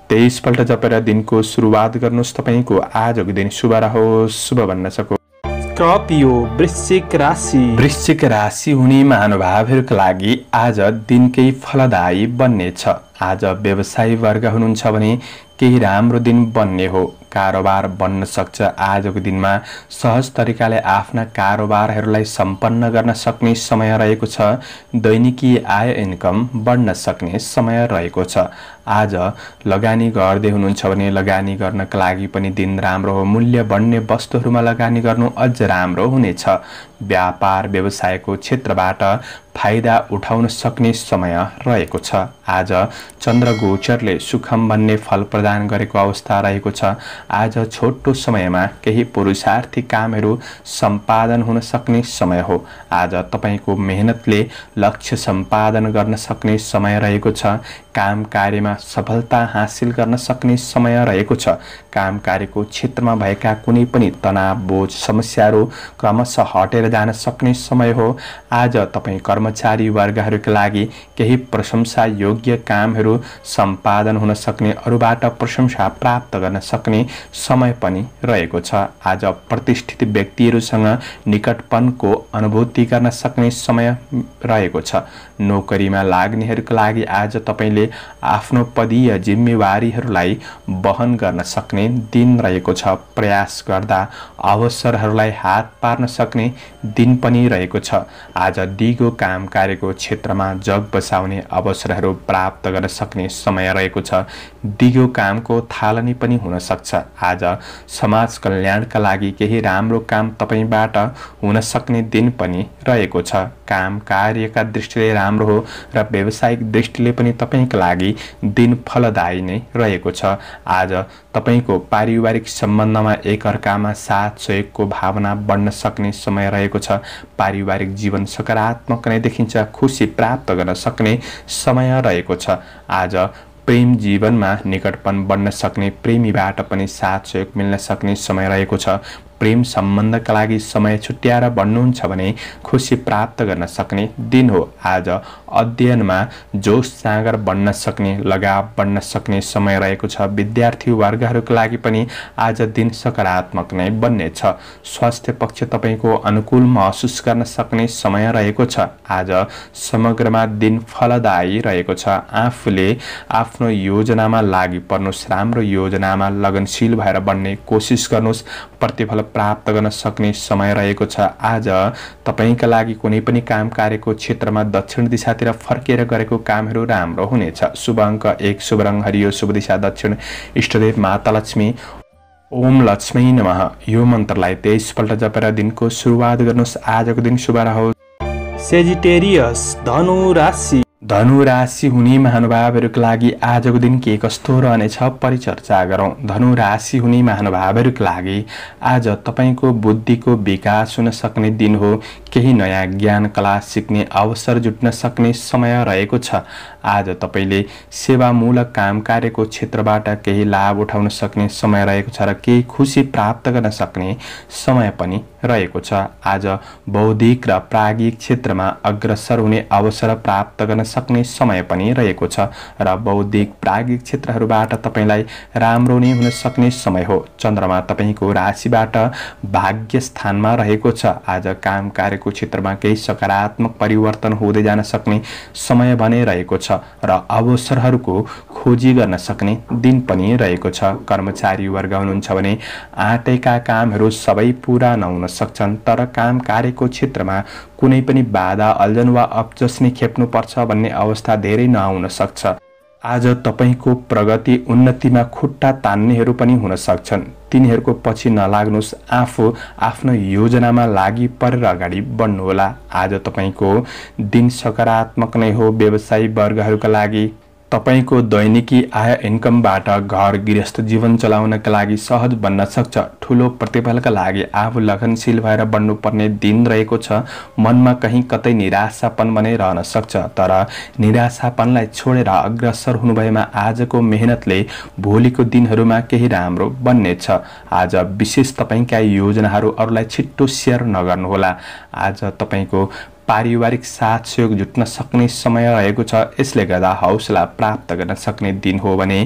तेइसपल्ट जपेर दिनको सुरुवात गर्नुहोस् तपाईँको आजको दिन शुभ रहोस् शुभ भन्न सको स्कर्पियो वृश्चिक राशि वृश्चिक राशि हुने महानुभावहरूका लागि आज दिनकै फलदायी बन्नेछ आज व्यवसायी वर्ग हुनुहुन्छ भने केही राम्रो दिन बन्ने हो कारोबार बन्न सक्छ आजको दिनमा सहज तरिकाले आफ्ना कारोबारहरूलाई सम्पन्न गर्न सक्ने समय रहेको छ दैनिकी आय इन्कम बढ्न सक्ने समय रहेको छ आज लगानी गर्दै हुनुहुन्छ भने लगानी गर्नका लागि पनि दिन राम्रो हो मूल्य बढ्ने वस्तुहरूमा लगानी गर्नु अझ राम्रो हुनेछ व्यापार व्यवसायको क्षेत्रबाट फाइदा उठाउन सक्ने समय रहेको छ आज चन्द्र गोचरले सुखम भन्ने फल प्रदान गरेको अवस्था रहेको छ आज छोटो समयमा केही पुरुषार्थी कामहरू सम्पादन हुन सक्ने समय हो आज तपाईँको मेहनतले लक्ष्य सम्पादन गर्न सक्ने समय रहेको छ काम कार्यमा सफलता हासिल गर्न सक्ने समय रहेको छ काम कार्यको क्षेत्रमा भएका कुनै पनि तनाव बोझ समस्याहरू क्रमशः हटेर जान सक्ने समय हो आज तपाईँ कर्मचारी वर्गहरूका लागि केही प्रशंसा योग्य कामहरू सम्पादन हुन सक्ने अरूबाट प्रशंसा प्राप्त गर्न सक्ने समय पनि रहेको छ आज प्रतिष्ठित व्यक्तिहरूसँग निकटपनको अनुभूति गर्न सक्ने समय रहेको छ नोकरीमा लाग्नेहरूका लागि आज तपाईँले आफ्नो पदीय जिम्मेवारीहरूलाई वहन गर्न सक्ने दिन रहेको छ प्रयास गर्दा अवसरहरूलाई हात पार्न सक्ने दिन पनि रहेको छ आज दिगो काम कार्यको क्षेत्रमा जग बसाउने अवसरहरू प्राप्त गर्न सक्ने समय रहेको छ दिगो कामको थालनी पनि हुनसक्छ आज समाज कल्याणका लागि केही राम्रो काम तपाईँबाट हुन सक्ने दिन पनि रहेको छ काम कार्यका दृष्टिले राम्रो हो र व्यावसायिक दृष्टिले पनि तपाईँका लागि दिन फलदायी नै रहेको छ आज तपाईँको पारिवारिक सम्बन्धमा एकअर्कामा साथ सहयोगको भावना बढ्न सक्ने समय रहेको छ पारिवारिक जीवन सकारात्मक नै देखिन्छ खुसी प्राप्त गर्न सक्ने समय रहेको छ आज प्रेम जीवनमा निकटपन बन्न सक्ने प्रेमीबाट पनि साथ सहयोग मिल्न सक्ने समय रहेको छ प्रेम सम्बन्धका लागि समय छुट्याएर भन्नुहुन्छ भने खुसी प्राप्त गर्न सक्ने दिन हो आज अध्ययनमा जोस जाँगर बन्न सक्ने लगाव बन्न सक्ने समय रहेको छ विद्यार्थी वर्गहरूको लागि पनि आज दिन सकारात्मक नै बन्नेछ स्वास्थ्य पक्ष तपाईँको अनुकूल महसुस गर्न सक्ने समय रहेको छ आज समग्रमा दिन फलदायी रहेको छ आफूले आफ्नो योजनामा लागि पर्नुहोस् राम्रो योजनामा लगनशील भएर बन्ने कोसिस गर्नुहोस् प्रतिफल प्राप्त गर्न सक्ने समय रहेको छ आज तपाईँका लागि कुनै पनि काम कार्यको क्षेत्रमा दक्षिण दिशातिर फर्केर गरेको कामहरू राम्रो हुनेछ शुभ अङ्क एक शुभ रङ हरियो शुभ दिशा दक्षिण इष्टदेव माता लक्ष्मी ओम लक्ष्मी नमः यो मन्त्रलाई तेइसपल्ट जपेर दिनको सुरुवात गर्नुहोस् आजको दिन शुभ रहोस् सेजिटेरियस धनु राशि धनु राशि हुने महानुभावहरूको लागि आजको दिन के कस्तो रहनेछ परिचर्चा गरौँ धनु राशि हुने महानुभावहरूका लागि आज तपाईँको बुद्धिको विकास हुन सक्ने दिन हो केही नयाँ ज्ञान कला सिक्ने अवसर जुट्न सक्ने समय रहेको छ आज तपाईँले सेवामूलक काम कार्यको क्षेत्रबाट केही लाभ उठाउन सक्ने समय रहेको छ र केही खुसी प्राप्त गर्न सक्ने समय पनि रहेको छ आज बौद्धिक र प्राज्ञिक क्षेत्रमा अग्रसर हुने अवसर प्राप्त गर्न सक्ने समय पनि रहेको छ र बौद्धिक प्राज्ञिक क्षेत्रहरूबाट तपाईँलाई राम्रो नै हुन सक्ने समय हो चन्द्रमा तपाईँको राशिबाट भाग्य स्थानमा रहेको छ आज काम कार्यको क्षेत्रमा केही सकारात्मक परिवर्तन हुँदै जान सक्ने समय भने रहेको छ र अवसरहरूको खोजी गर्न सक्ने दिन पनि रहेको छ कर्मचारी वर्ग हुनुहुन्छ भने आँटेका कामहरू सबै पुरा नहुन सक्छन् तर काम कार्यको क्षेत्रमा कुनै पनि बाधा अल्जन वा अपजस्ने खेप्नुपर्छ भन्ने अवस्था धेरै नआउन सक्छ आज तपाईँको प्रगति उन्नतिमा खुट्टा तान्नेहरू पनि हुन सक्छन् तिनीहरूको पछि नलाग्नुहोस् आफू आफ्नो योजनामा लागि परेर अगाडि बढ्नुहोला आज तपाईँको दिन सकारात्मक नै हो व्यवसायी वर्गहरूका लागि तपाईँको दैनिकी आय इन्कमबाट घर गृहस्थ जीवन चलाउनका लागि सहज बन्न सक्छ ठुलो प्रतिफलका लागि आफू लगनशील भएर बन्नुपर्ने दिन रहेको छ मनमा कहीँ कतै निराशापन भने रहन सक्छ तर निराशापनलाई छोडेर अग्रसर हुनुभएमा आजको मेहनतले भोलिको दिनहरूमा केही राम्रो बन्नेछ आज विशेष तपाईँका योजनाहरू अरूलाई छिट्टो सेयर नगर्नुहोला आज तपाईँको पारिवारिक साथ सहयोग जुट्न सक्ने समय रहेको छ यसले गर्दा हौसला प्राप्त गर्न सक्ने दिन हो भने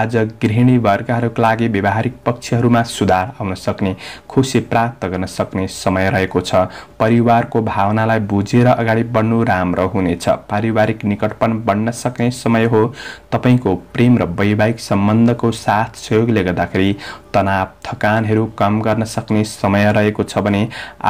आज गृहिणी वर्गहरूको लागि व्यावहारिक पक्षहरूमा सुधार आउन सक्ने खुसी प्राप्त गर्न सक्ने समय रहेको छ परिवारको भावनालाई बुझेर अगाडि बढ्नु राम्रो हुनेछ पारिवारिक निकटपन बढ्न सक्ने समय हो तपाईँको प्रेम र वैवाहिक सम्बन्धको साथ सहयोगले गर्दाखेरि तनाव थकानहरू कम गर्न सक्ने समय रहेको छ भने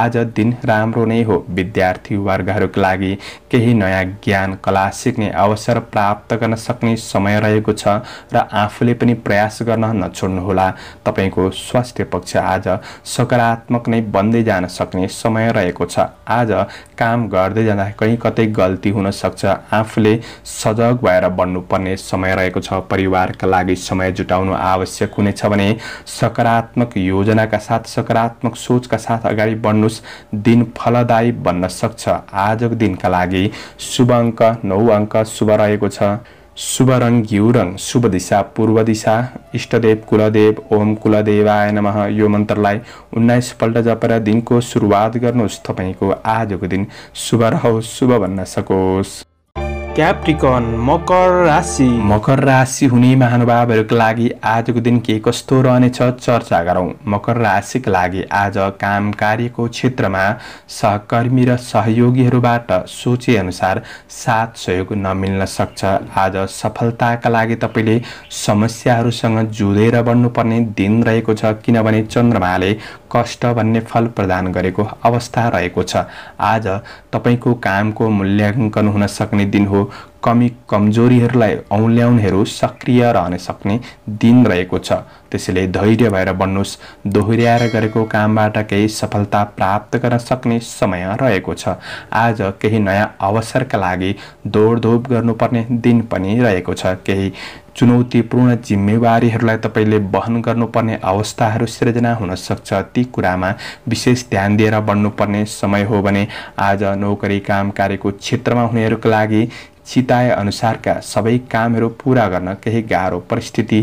आज दिन राम्रो नै हो विद्यार्थी वर्गहरूको लागि केही नयाँ ज्ञान कला सिक्ने अवसर प्राप्त गर्न सक्ने समय रहेको छ र आफूले पनि प्रयास गर्न नछोड्नुहोला तपाईँको स्वास्थ्य पक्ष आज सकारात्मक नै बन्दै जान सक्ने समय रहेको छ आज काम गर्दै जाँदा कहीँ कतै गल्ती हुनसक्छ आफूले सजग भएर बन्नुपर्ने समय रहेको छ परिवारका लागि समय जुटाउनु आवश्यक हुनेछ भने सकारात्मक योजनाका साथ सकारात्मक सोचका साथ अगाडि बढ्नुहोस् दिन फलदायी बन्न सक्छ आजको दिनका लागि शुभ अङ्क नौ अङ्क शुभ रहेको छ शुभ रङ घिउ रङ शुभ दिशा पूर्व दिशा इष्टदेव कुलदेव ओम कुलदेवाय नम यो मन्त्रलाई उन्नाइसपल्ट जपेर दिनको सुरुवात गर्नुहोस् तपाईँको आजको दिन शुभ रहोस् शुभ भन्न सकोस् क्याप्टिकन मकर राशि मकर राशि हुने महानुभावहरूको लागि आजको दिन के कस्तो रहनेछ चर्चा गरौँ मकर राशिका लागि आज काम कार्यको क्षेत्रमा सहकर्मी र सहयोगीहरूबाट सोचेअनुसार साथ सहयोग नमिल्न सक्छ आज सफलताका लागि तपाईँले समस्याहरूसँग जुधेर बढ्नुपर्ने दिन रहेको छ किनभने चन्द्रमाले कष्ट भन्ने फल प्रदान गरेको अवस्था रहेको छ आज तपाईँको कामको मूल्याङ्कन हुन सक्ने दिन हो कमी कमजोरीहरूलाई औल्याउनेहरू सक्रिय रहन सक्ने दिन रहेको छ त्यसैले धैर्य भएर बन्नुहोस् दोहोऱ्याएर गरेको कामबाट केही सफलता प्राप्त गर्न सक्ने समय रहेको छ आज केही नयाँ अवसरका लागि दौडधोप गर्नुपर्ने दिन पनि रहेको छ केही चुनौतीपूर्ण जिम्मेवारीहरूलाई तपाईँले वहन गर्नुपर्ने अवस्थाहरू सिर्जना हुनसक्छ ती कुरामा विशेष ध्यान दिएर बढ्नुपर्ने समय हो भने आज नोकरी काम कार्यको क्षेत्रमा हुनेहरूको लागि चिताए अनुसारका सबै कामहरू पुरा गर्न केही गाह्रो परिस्थिति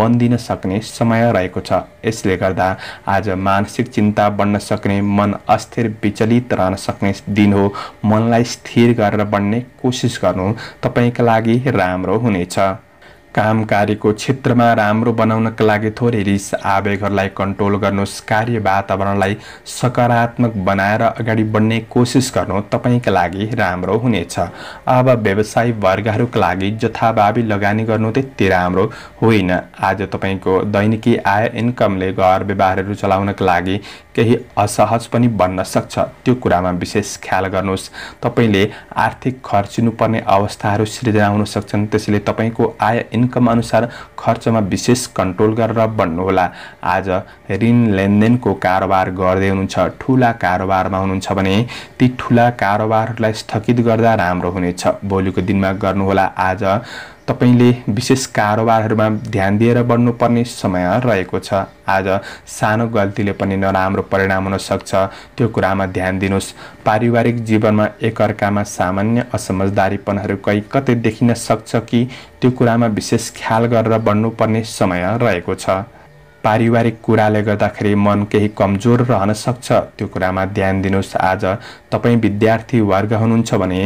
बन्दिन सक्ने समय रहेको छ यसले गर्दा आज मानसिक चिन्ता बन्न सक्ने मन अस्थिर विचलित रहन सक्ने दिन हो मनलाई स्थिर गरेर बन्ने कोसिस गर्नु तपाईँका लागि राम्रो हुनेछ काम कार्यको क्षेत्रमा राम्रो बनाउनका लागि थोरै रिस आवेगहरूलाई कन्ट्रोल गर्नुहोस् कार्य वातावरणलाई सकारात्मक बनाएर अगाडि बढ्ने कोसिस गर्नु तपाईँका लागि राम्रो हुनेछ अब व्यवसाय वर्गहरूका लागि जथाभावी लगानी गर्नु त्यति राम्रो होइन आज तपाईँको दैनिकी आय इन्कमले घर व्यवहारहरू चलाउनका लागि केही असहज पनि बन्न सक्छ त्यो कुरामा विशेष ख्याल गर्नुहोस् तपाईँले आर्थिक खर्चिनुपर्ने अवस्थाहरू सृजना हुन सक्छन् त्यसैले तपाईँको आय इन इन्कम अनुसार खर्चमा विशेष कन्ट्रोल गरेर बन्नुहोला आज ऋण लेनदेनको कारोबार गर्दै हुनुहुन्छ ठुला कारोबारमा हुनुहुन्छ भने ती ठुला कारोबारलाई स्थगित गर्दा राम्रो हुनेछ भोलिको दिनमा गर्नुहोला आज तपाईँले विशेष कारोबारहरूमा ध्यान दिएर बढ्नुपर्ने समय रहेको छ आज सानो गल्तीले पनि नराम्रो परिणाम हुनसक्छ त्यो कुरामा ध्यान दिनुहोस् पारिवारिक जीवनमा एकअर्कामा सामान्य असमझदारीपनहरू कहीँ कतै देखिन सक्छ कि त्यो कुरामा विशेष ख्याल गरेर बढ्नुपर्ने समय रहेको छ पारिवारिक कुराले गर्दाखेरि मन केही कमजोर रहन सक्छ त्यो कुरामा ध्यान दिनुहोस् आज तपाईँ विद्यार्थी वर्ग हुनुहुन्छ भने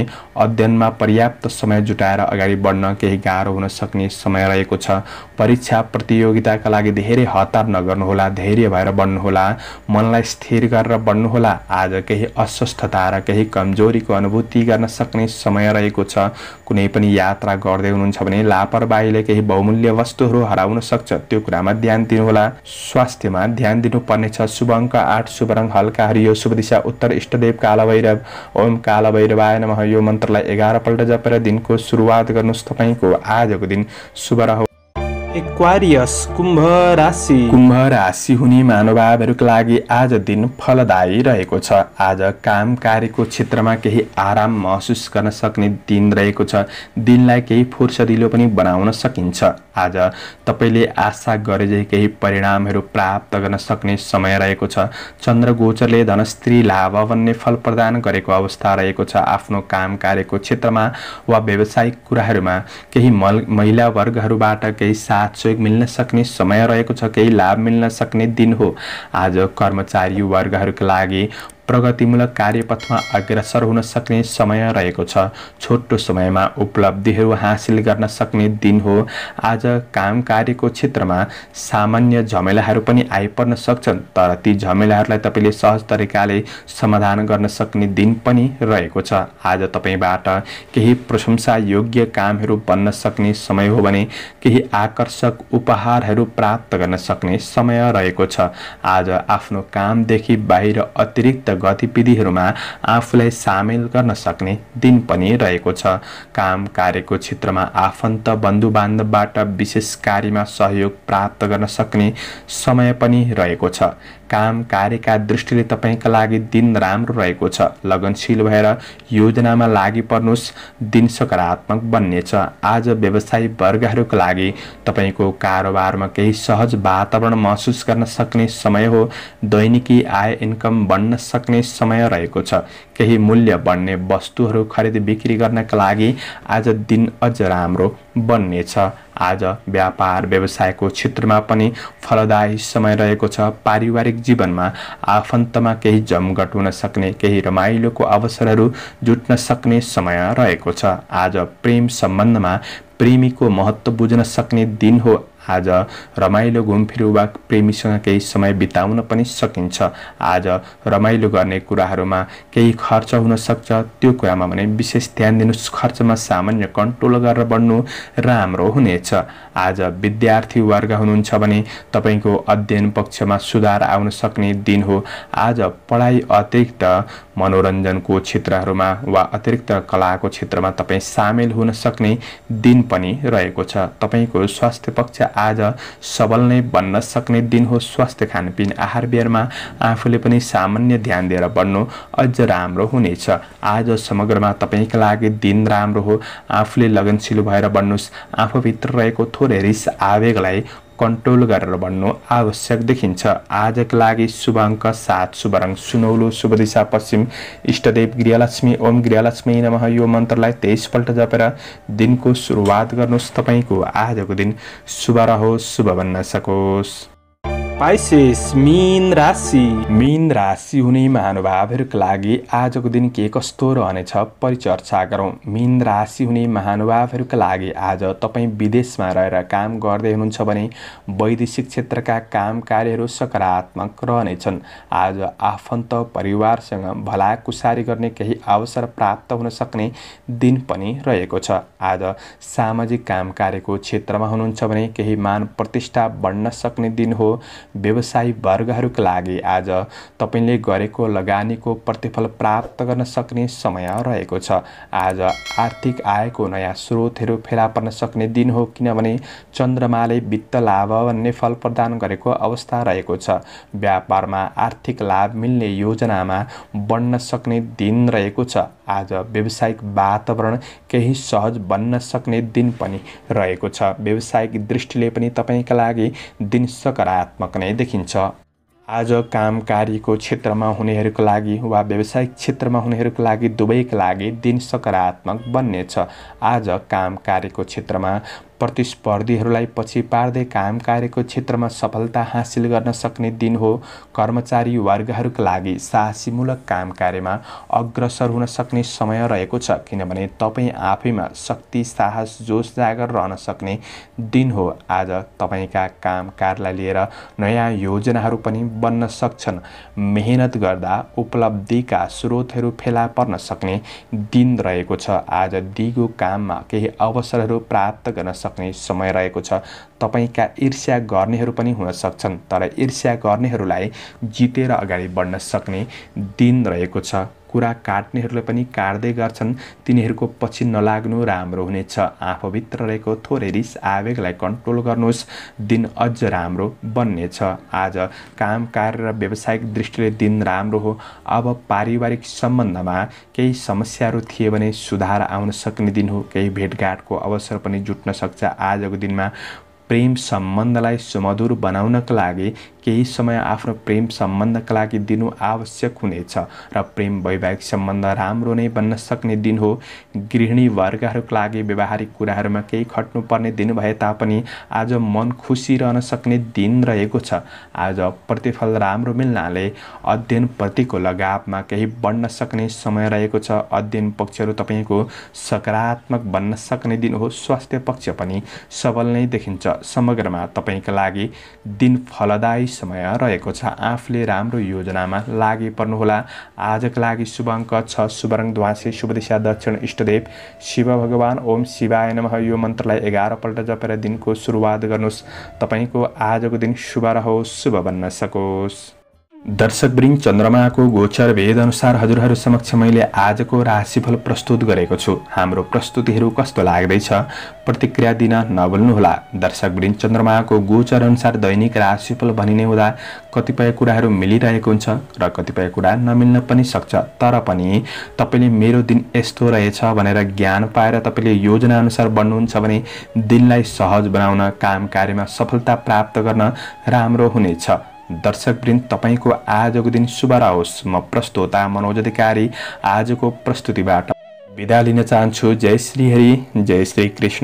अध्ययनमा पर्याप्त समय जुटाएर अगाडि बढ्न केही गाह्रो हुन सक्ने समय रहेको छ परीक्षा प्रतियोगिताका लागि धेरै हतार नगर्नुहोला धैर्य भएर बढ्नुहोला मनलाई स्थिर गरेर बढ्नुहोला आज केही अस्वस्थता र केही कमजोरीको अनुभूति गर्न सक्ने समय रहेको छ कुनै पनि यात्रा गर्दै हुनुहुन्छ भने लापरवाहीले केही बहुमूल्य वस्तुहरू हराउन सक्छ त्यो कुरामा ध्यान दिनुहोला स्वास्थ्यमा ध्यान दिनुपर्नेछ शुभ अङ्क आठ शुभ रङ हल्का हरियो शुभ दिशा उत्तर इष्टदेव कालभैरव ओम आय नमः यो मन्त्रलाई पल्ट जपेर दिनको सुरुवात गर्नुहोस् तपाईँको आजको दिन शुभ रह एक्वारियस कुम्भ राशि कुम्भ राशि हुने मानवहरूको लागि आज दिन फलदायी रहेको छ आज काम कार्यको क्षेत्रमा केही आराम महसुस गर्न सक्ने दिन रहेको छ दिनलाई केही फुर्सदिलो पनि बनाउन सकिन्छ आज तपाईँले आशा गरे केही परिणामहरू प्राप्त गर्न सक्ने समय रहेको छ चन्द्र गोचरले धनस्त्री लाभ भन्ने फल प्रदान गरेको अवस्था रहेको छ आफ्नो काम कार्यको क्षेत्रमा वा व्यावसायिक कुराहरूमा केही मल महिला वर्गहरूबाट केही सा एक मिल्न सक्ने समय रहेको छ केही लाभ मिल्न सक्ने दिन हो आज कर्मचारी वर्गहरूका लागि प्रगतिमूलक कार्यपथमा अग्रसर हुन सक्ने समय रहेको छ छोटो समयमा उपलब्धिहरू हासिल गर्न सक्ने दिन हो आज काम कार्यको क्षेत्रमा सामान्य झमेलाहरू पनि आइपर्न सक्छन् तर ती झमेलाहरूलाई तपाईँले सहज तरिकाले समाधान गर्न सक्ने दिन पनि रहेको छ आज तपाईँबाट केही प्रशंसा योग्य कामहरू बन्न सक्ने समय हो भने केही आकर्षक उपहारहरू प्राप्त गर्न सक्ने समय रहेको छ आज आफ्नो कामदेखि बाहिर अतिरिक्त गतिविधिहरूमा आफूलाई सामेल गर्न सक्ने दिन पनि रहेको छ काम कार्यको क्षेत्रमा आफन्त बन्धु बान्धवबाट विशेष कार्यमा सहयोग प्राप्त गर्न सक्ने समय पनि रहेको छ काम कार्यका दृष्टिले तपाईँका लागि दिन राम्रो रहेको छ लगनशील भएर योजनामा लागि पर्नुहोस् दिन सकारात्मक बन्नेछ आज व्यवसायी वर्गहरूको लागि तपाईँको कारोबारमा केही सहज वातावरण महसुस गर्न सक्ने समय हो दैनिकी आय इन्कम बढ्न सक्ने समय रहेको छ केही मूल्य बढ्ने वस्तुहरू खरिद बिक्री गर्नका लागि आज दिन अझ राम्रो बन्नेछ आज व्यापार व्यवसायको क्षेत्रमा पनि फलदायी समय रहेको छ पारिवारिक जीवनमा आफन्तमा केही जमघट हुन सक्ने केही रमाइलोको अवसरहरू जुट्न सक्ने समय रहेको छ आज प्रेम सम्बन्धमा प्रेमीको महत्त्व बुझ्न सक्ने दिन हो आज रमाइलो घुमफिर वा प्रेमीसँग केही समय बिताउन पनि सकिन्छ आज रमाइलो गर्ने कुराहरूमा केही खर्च हुन सक्छ त्यो कुरामा भने विशेष ध्यान दिनु खर्चमा सामान्य कन्ट्रोल गरेर बढ्नु राम्रो हुनेछ आज विद्यार्थी वर्ग हुनुहुन्छ भने तपाईँको अध्ययन पक्षमा सुधार आउन सक्ने दिन हो आज पढाइ अतिरिक्त मनोरञ्जनको क्षेत्रहरूमा वा अतिरिक्त कलाको क्षेत्रमा तपाईँ सामेल हुन सक्ने दिन पनि रहेको छ तपाईँको स्वास्थ्य पक्ष आज सबल नै बन्न सक्ने दिन हो स्वास्थ्य खानपिन आहार बिहारमा आफूले पनि सामान्य ध्यान दिएर बढ्नु अझ राम्रो हुनेछ आज समग्रमा तपाईँका लागि दिन राम्रो हो आफूले लगनशील भएर बढ्नुहोस् आफूभित्र रहेको थोरै रिस आवेगलाई कन्ट्रोल गरेर भन्नु आवश्यक देखिन्छ आजको लागि शुभ अङ्क सात शुभ रङ सुनौलो शुभ दिशा पश्चिम इष्टदेव गृहलक्ष्मी ओम गृहलक्ष्मी नमः यो मन्त्रलाई तेइसपल्ट जपेर दिनको सुरुवात गर्नुहोस् तपाईँको आजको दिन शुभ रहोस् शुभ बन्न सकोस् पाइसेस मीन राशि मीन राशि हुने महानुभावहरूको लागि आजको दिन के कस्तो रहनेछ परिचर्चा गरौँ मीन राशि हुने महानुभावहरूका लागि आज तपाईँ विदेशमा रहेर काम गर्दै हुनुहुन्छ भने वैदेशिक क्षेत्रका काम कार्यहरू सकारात्मक रहनेछन् आज आफन्त परिवारसँग भलाकुसारी गर्ने केही अवसर प्राप्त हुन सक्ने दिन पनि रहेको छ आज सामाजिक काम कार्यको क्षेत्रमा हुनुहुन्छ भने केही मान प्रतिष्ठा बढ्न सक्ने दिन हो व्यवसायी वर्गहरूका लागि आज तपाईँले गरेको लगानीको प्रतिफल प्राप्त गर्न सक्ने समय रहेको छ आज आर्थिक आयको नयाँ स्रोतहरू फेला पर्न सक्ने दिन हो किनभने चन्द्रमाले वित्त लाभ भन्ने फल प्रदान गरेको अवस्था रहेको छ व्यापारमा आर्थिक लाभ मिल्ने योजनामा बढ्न सक्ने दिन रहेको छ आज व्यावसायिक वातावरण केही सहज बन्न सक्ने दिन पनि रहेको छ व्यावसायिक दृष्टिले पनि तपाईँका लागि दिन सकारात्मक नै देखिन्छ आज काम कार्यको क्षेत्रमा हुनेहरूको लागि वा व्यावसायिक क्षेत्रमा हुनेहरूको लागि दुवैका लागि दिन सकारात्मक बन्नेछ आज काम कार्यको क्षेत्रमा प्रतिस्पर्धीहरूलाई पछि पार्दै काम कार्यको क्षेत्रमा सफलता हासिल गर्न सक्ने दिन हो कर्मचारी वर्गहरूका लागि साहसीमूलक काम कार्यमा अग्रसर हुन सक्ने समय रहेको छ किनभने तपाईँ आफैमा शक्ति साहस जोस जागर रहन सक्ने दिन हो आज तपाईँका कामकारलाई लिएर नयाँ योजनाहरू पनि बन्न सक्छन् मेहनत गर्दा उपलब्धिका स्रोतहरू फेला पर्न सक्ने दिन रहेको छ आज दिगो काममा केही अवसरहरू प्राप्त गर्न सक्ने समय रहेको छ तपाईँका ईर्ष्या गर्नेहरू पनि हुन सक्छन् तर ईर्ष्या गर्नेहरूलाई जितेर अगाडि बढ्न सक्ने दिन रहेको छ कुरा काट्नेहरूले पनि काट्दै गर्छन् तिनीहरूको पछि नलाग्नु राम्रो हुनेछ आफूभित्र रहेको थोरै रिस आवेगलाई कन्ट्रोल गर्नुहोस् दिन अझ राम्रो बन्नेछ आज काम कार्य र व्यावसायिक दृष्टिले दिन राम्रो हो अब पारिवारिक सम्बन्धमा केही समस्याहरू थिए भने सुधार आउन सक्ने दिन हो केही भेटघाटको अवसर पनि जुट्न सक्छ आजको दिनमा प्रेम सम्बन्धलाई सुमधुर बनाउनका लागि केही समय आफ्नो प्रेम सम्बन्धका लागि दिनु आवश्यक हुनेछ र प्रेम वैवाहिक सम्बन्ध राम्रो नै बन्न सक्ने दिन हो गृहिणी वर्गहरूको लागि व्यवहारिक कुराहरूमा केही खट्नुपर्ने दिन भए तापनि आज मन खुसी रहन सक्ने दिन रहेको छ आज प्रतिफल राम्रो मिल्नाले अध्ययनप्रतिको लगावमा केही बढ्न सक्ने समय रहेको छ अध्ययन पक्षहरू तपाईँको सकारात्मक बन्न सक्ने दिन हो स्वास्थ्य पक्ष पनि सबल नै देखिन्छ समग्रमा तपाईँका लागि दिन फलदायी समय रहेको छ आफूले राम्रो योजनामा लागि पर्नुहोला आजको लागि शुभ अङ्क छ शुभरङ ध्वासे शुभ दिशा दक्षिण इष्टदेव शिव भगवान् ओम शिवाय नमः यो मन्त्रलाई एघारपल्ट जपेर दिनको सुरुवात गर्नुहोस् तपाईँको आजको दिन शुभ रहोस् शुभ बन्न सकोस् दर्शकवृन्द चन्द्रमाको गोचर भेद अनुसार हजुरहरू समक्ष मैले आजको राशिफल प्रस्तुत गरेको छु हाम्रो प्रस्तुतिहरू कस्तो लाग्दैछ प्रतिक्रिया दिन दर्शक दर्शकवृन्द चन्द्रमाको गोचर अनुसार दैनिक राशिफल भनिने हुँदा कतिपय कुराहरू मिलिरहेको हुन्छ र कतिपय कुरा नमिल्न पनि सक्छ तर पनि तपाईँले मेरो दिन यस्तो रहेछ भनेर ज्ञान पाएर तपाईँले योजनाअनुसार बन्नुहुन्छ भने दिनलाई सहज बनाउन काम कार्यमा सफलता प्राप्त गर्न राम्रो हुनेछ दर्शकवृन्द तपाईँको आजको दिन शुभ रहोस् म प्रस्तोता मनोज अधिकारी आजको प्रस्तुतिबाट विदा लिन चाहन्छु जय श्री हरि जय श्री कृष्ण